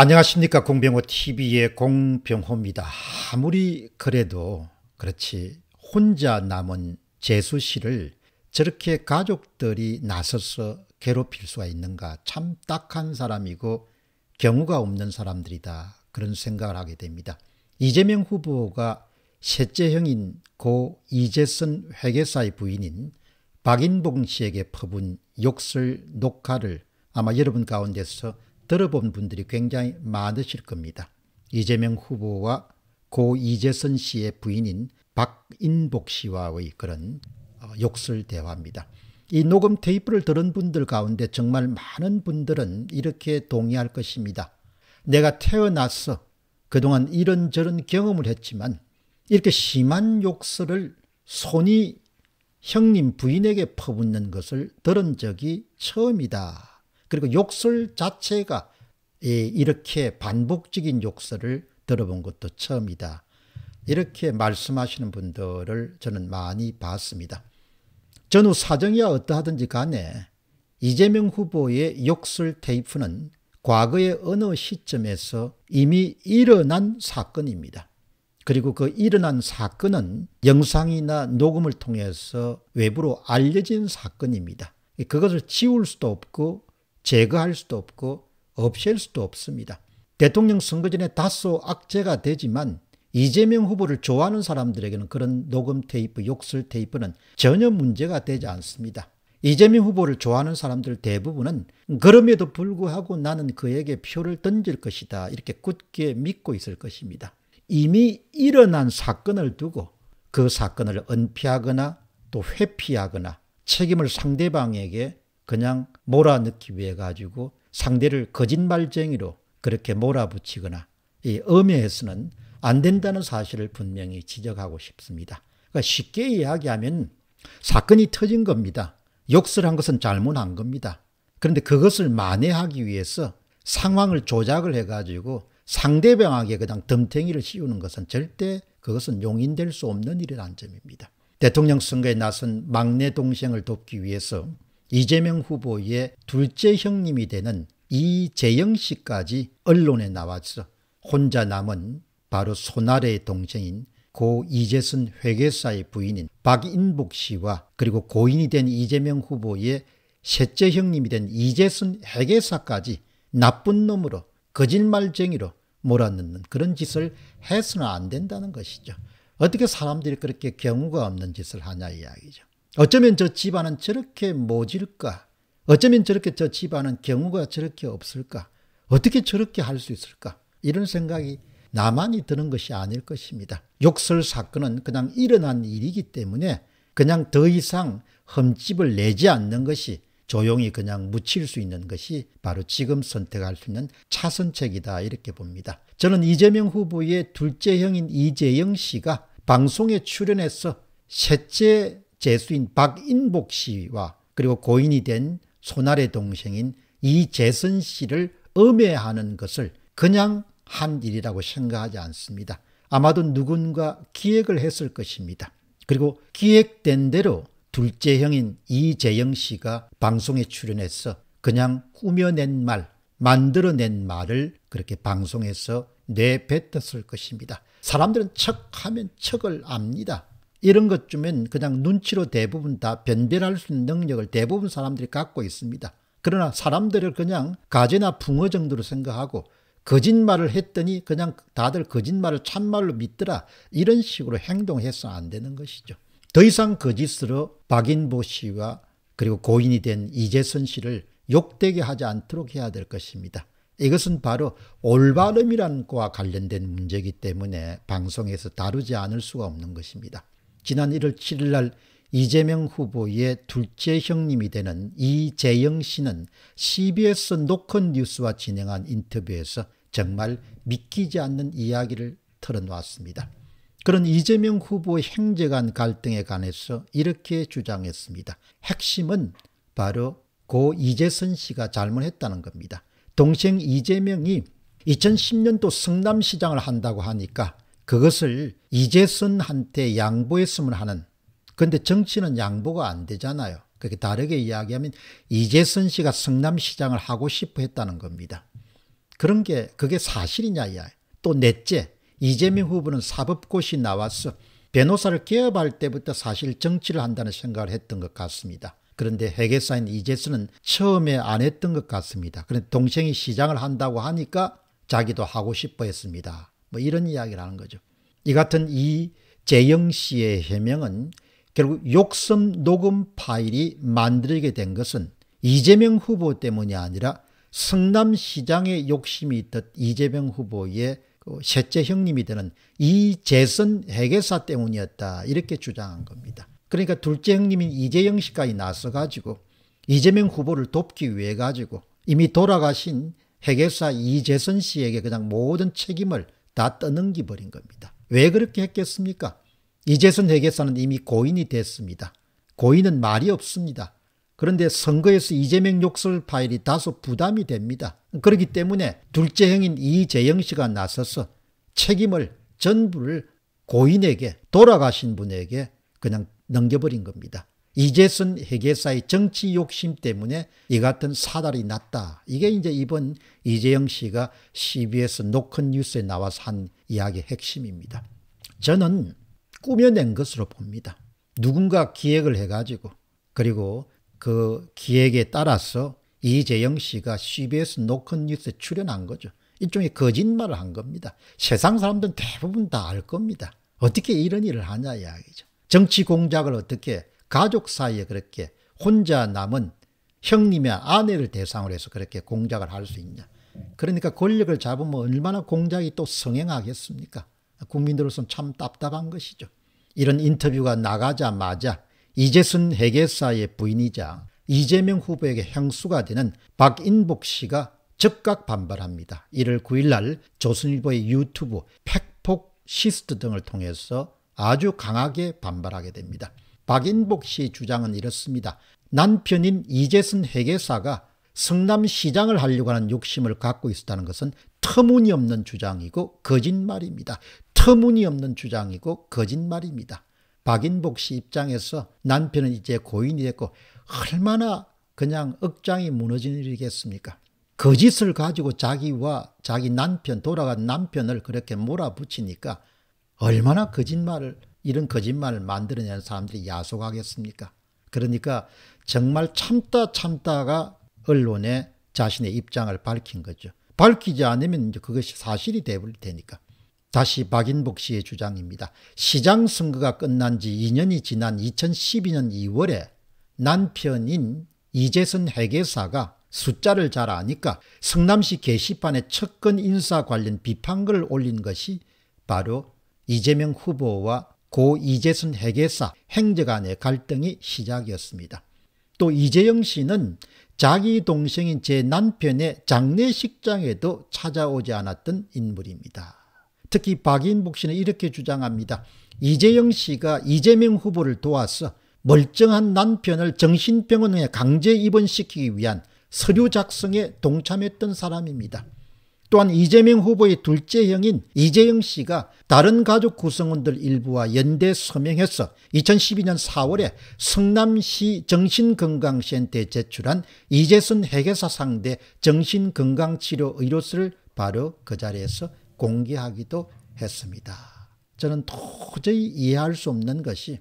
안녕하십니까 공병호 TV의 공병호입니다. 아무리 그래도 그렇지 혼자 남은 재수 씨를 저렇게 가족들이 나서서 괴롭힐 수가 있는가 참 딱한 사람이고 경우가 없는 사람들이다 그런 생각을 하게 됩니다. 이재명 후보가 셋째 형인 고 이재선 회계사의 부인인 박인봉 씨에게 퍼본 욕설 녹화를 아마 여러분 가운데서 들어본 분들이 굉장히 많으실 겁니다. 이재명 후보와 고 이재선 씨의 부인인 박인복 씨와의 그런 어, 욕설 대화입니다. 이 녹음 테이프를 들은 분들 가운데 정말 많은 분들은 이렇게 동의할 것입니다. 내가 태어나서 그동안 이런저런 경험을 했지만 이렇게 심한 욕설을 손이 형님 부인에게 퍼붓는 것을 들은 적이 처음이다 그리고 욕설 자체가 예, 이렇게 반복적인 욕설을 들어본 것도 처음이다. 이렇게 말씀하시는 분들을 저는 많이 봤습니다. 전후 사정이야 어떠하든지 간에 이재명 후보의 욕설 테이프는 과거의 어느 시점에서 이미 일어난 사건입니다. 그리고 그 일어난 사건은 영상이나 녹음을 통해서 외부로 알려진 사건입니다. 그것을 지울 수도 없고 제거할 수도 없고 없앨 수도 없습니다. 대통령 선거 전에 다소 악재가 되지만 이재명 후보를 좋아하는 사람들에게는 그런 녹음 테이프, 욕설 테이프는 전혀 문제가 되지 않습니다. 이재명 후보를 좋아하는 사람들 대부분은 그럼에도 불구하고 나는 그에게 표를 던질 것이다. 이렇게 굳게 믿고 있을 것입니다. 이미 일어난 사건을 두고 그 사건을 은폐하거나 또 회피하거나 책임을 상대방에게 그냥 몰아넣기 위해 가지고 상대를 거짓말쟁이로 그렇게 몰아붙이거나 이 엄해해서는 안 된다는 사실을 분명히 지적하고 싶습니다. 그러니까 쉽게 이야기하면 사건이 터진 겁니다. 욕설 한 것은 잘못한 겁니다. 그런데 그것을 만회하기 위해서 상황을 조작을 해가지고 상대방에게 그냥 덤탱이를 씌우는 것은 절대 그것은 용인될 수 없는 일이라는 점입니다. 대통령 선거에 나선 막내 동생을 돕기 위해서 이재명 후보의 둘째 형님이 되는 이재영 씨까지 언론에 나와서 혼자 남은 바로 손아래의 동생인 고 이재순 회계사의 부인인 박인복 씨와 그리고 고인이 된 이재명 후보의 셋째 형님이 된 이재순 회계사까지 나쁜 놈으로 거짓말쟁이로 몰아넣는 그런 짓을 해서는 안 된다는 것이죠. 어떻게 사람들이 그렇게 경우가 없는 짓을 하냐 이야기죠. 어쩌면 저 집안은 저렇게 모질까? 어쩌면 저렇게 저 집안은 경우가 저렇게 없을까? 어떻게 저렇게 할 수 있을까? 이런 생각이 나만이 드는 것이 아닐 것입니다. 욕설 사건은 그냥 일어난 일이기 때문에 그냥 더 이상 흠집을 내지 않는 것이 조용히 그냥 묻힐 수 있는 것이 바로 지금 선택할 수 있는 차선책이다 이렇게 봅니다. 저는 이재명 후보의 둘째 형인 이재영 씨가 방송에 출연해서 셋째 재수인 박인복 씨와 그리고 고인이 된소날래 동생인 이재선 씨를 음해하는 것을 그냥 한 일이라고 생각하지 않습니다. 아마도 누군가 기획을 했을 것입니다. 그리고 기획된 대로 둘째 형인 이재영 씨가 방송에 출연해서 그냥 꾸며낸 말, 만들어낸 말을 그렇게 방송에서 내뱉었을 것입니다. 사람들은 척하면 척을 압니다. 이런 것쯤엔 그냥 눈치로 대부분 다 변별할 수 있는 능력을 대부분 사람들이 갖고 있습니다. 그러나 사람들을 그냥 가재나 붕어 정도로 생각하고 거짓말을 했더니 그냥 다들 거짓말을 참말로 믿더라 이런 식으로 행동해서 안 되는 것이죠. 더 이상 거짓으로 박인보 씨와 그리고 고인이 된 이재선 씨를 욕되게 하지 않도록 해야 될 것입니다. 이것은 바로 올바름이란 것과 관련된 문제이기 때문에 방송에서 다루지 않을 수가 없는 것입니다. 지난 1월 7일 날 이재명 후보의 둘째 형님이 되는 이재영 씨는 CBS 노컷 뉴스와 진행한 인터뷰에서 정말 믿기지 않는 이야기를 털어놓았습니다. 그런 이재명 후보의 행재 간 갈등에 관해서 이렇게 주장했습니다. 핵심은 바로 고 이재선 씨가 잘못했다는 겁니다. 동생 이재명이 2010년도 성남시장을 한다고 하니까 그것을 이재선한테 양보했으면 하는 근데 정치는 양보가 안 되잖아요. 그렇게 다르게 이야기하면 이재선 씨가 성남시장을 하고 싶어 했다는 겁니다. 그런 게 그게 사실이냐 이야. 또 넷째 이재명 후보는 사법고시 나왔어. 변호사를 개업할 때부터 사실 정치를 한다는 생각을 했던 것 같습니다. 그런데 회계사인 이재수은 처음에 안 했던 것 같습니다. 그런데 동생이 시장을 한다고 하니까 자기도 하고 싶어 했습니다. 뭐 이런 이야기를 하는 거죠. 이 같은 이재영 씨의 해명은 결국 욕설 녹음 파일이 만들게 된 것은 이재명 후보 때문이 아니라 성남시장의 욕심이 있듯 이재명 후보의 그 셋째 형님이 되는 이재선 회계사 때문이었다 이렇게 주장한 겁니다. 그러니까 둘째 형님인 이재영 씨까지 나서 가지고 이재명 후보를 돕기 위해 가지고 이미 돌아가신 회계사 이재선 씨에게 그냥 모든 책임을 다 떠넘기 버린 겁니다. 왜 그렇게 했겠습니까? 이재선 회계사는 이미 고인이 됐습니다. 고인은 말이 없습니다. 그런데 선거에서 이재명 욕설 파일이 다소 부담이 됩니다. 그렇기 때문에 둘째 형인 이재영 씨가 나서서 책임을 전부를 고인에게 돌아가신 분에게 그냥 넘겨버린 겁니다. 이재선 회계사의 정치 욕심 때문에 이 같은 사달이 났다. 이게 이제 이번 이재영 씨가 CBS 노컷 뉴스에 나와서 한이야기 핵심입니다. 저는 꾸며낸 것으로 봅니다. 누군가 기획을 해가지고 그리고 그 기획에 따라서 이재영 씨가 CBS 노컷 뉴스에 출연한 거죠. 일종의 거짓말을 한 겁니다. 세상 사람들은 대부분 다 알 겁니다. 어떻게 이런 일을 하냐 이야기죠. 정치 공작을 어떻게 가족 사이에 그렇게 혼자 남은 형님의 아내를 대상으로 해서 그렇게 공작을 할 수 있냐. 그러니까 권력을 잡으면 얼마나 공작이 또 성행하겠습니까? 국민들로서는 참 답답한 것이죠. 이런 인터뷰가 나가자마자 이재순 회계사의 부인이자 이재명 후보에게 향수가 되는 박인복 씨가 즉각 반발합니다. 1월 9일날 조선일보의 유튜브 팩폭 시스트 등을 통해서 아주 강하게 반발하게 됩니다. 박인복 씨 주장은 이렇습니다. 남편인 이재순 회계사가 성남시장을 하려고 하는 욕심을 갖고 있었다는 것은 터무니없는 주장이고 거짓말입니다. 터무니없는 주장이고 거짓말입니다. 박인복 씨 입장에서 남편은 이제 고인이 됐고 얼마나 그냥 억장이 무너지는 일이겠습니까? 거짓을 가지고 자기와 자기 남편 돌아간 남편을 그렇게 몰아붙이니까 얼마나 거짓말을 이런 거짓말을 만들어내는 사람들이 야속하겠습니까? 그러니까 정말 참다 참다가 언론에 자신의 입장을 밝힌 거죠. 밝히지 않으면 이제 그것이 사실이 되버릴 테니까. 다시 박인복 씨의 주장입니다. 시장 선거가 끝난 지 2년이 지난 2012년 2월에 남편인 이재선 회계사가 숫자를 잘 아니까 성남시 게시판에 척근 인사 관련 비판글을 올린 것이 바로 이재명 후보와 고 이재순 회계사 행정안의 갈등이 시작이었습니다. 또 이재영 씨는 자기 동생인 제 남편의 장례식장에도 찾아오지 않았던 인물입니다. 특히 박인복 씨는 이렇게 주장합니다. 이재영 씨가 이재명 후보를 도와서 멀쩡한 남편을 정신병원에 강제 입원시키기 위한 서류 작성에 동참했던 사람입니다. 또한 이재명 후보의 둘째 형인 이재영 씨가 다른 가족 구성원들 일부와 연대 서명해서 2012년 4월에 성남시 정신건강센터에 제출한 이재순해계사 상대 정신건강치료 의료서를 바로 그 자리에서 공개하기도 했습니다. 저는 도저히 이해할 수 없는 것이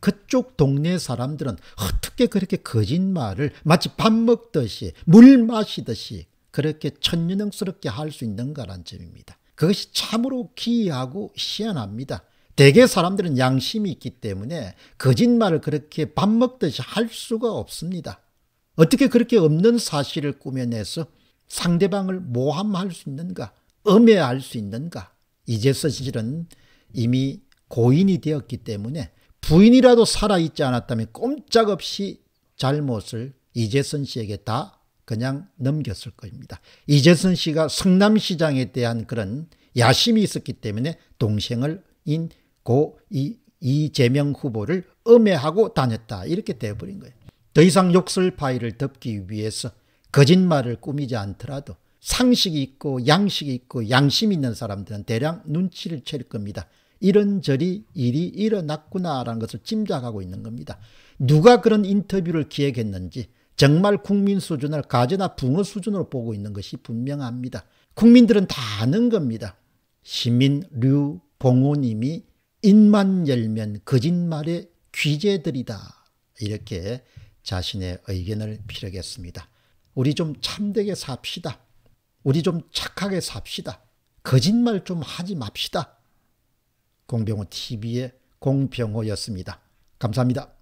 그쪽 동네 사람들은 어떻게 그렇게 거짓말을 마치 밥 먹듯이 물 마시듯이 그렇게 천유형스럽게할 수 있는가란 점입니다. 그것이 참으로 기이하고 희한합니다. 대개 사람들은 양심이 있기 때문에 거짓말을 그렇게 밥 먹듯이 할 수가 없습니다. 어떻게 그렇게 없는 사실을 꾸며내서 상대방을 모함할 수 있는가, 음해할 수 있는가. 이제 서실은 이미 고인이 되었기 때문에 부인이라도 살아있지 않았다면 꼼짝없이 잘못을 이재선 씨에게 다 그냥 넘겼을 겁니다. 이재선 씨가 성남시장에 대한 그런 야심이 있었기 때문에 동생을 인 고 이, 이재명 후보를 음해하고 다녔다 이렇게 되버린 거예요. 더 이상 욕설 파일을 덮기 위해서 거짓말을 꾸미지 않더라도 상식이 있고 양식이 있고 양심 있는 사람들은 대량 눈치를 채 겁니다. 이런저리 일이 일어났구나라는 것을 짐작하고 있는 겁니다. 누가 그런 인터뷰를 기획했는지 정말 국민 수준을 가재나 붕어 수준으로 보고 있는 것이 분명합니다. 국민들은 다 아는 겁니다. 시민 류봉호님이 입만 열면 거짓말의 귀재들이다. 이렇게 자신의 의견을 피력했습니다. 우리 좀 참되게 삽시다. 우리 좀 착하게 삽시다. 거짓말 좀 하지 맙시다. 공병호 TV의 공병호였습니다. 감사합니다.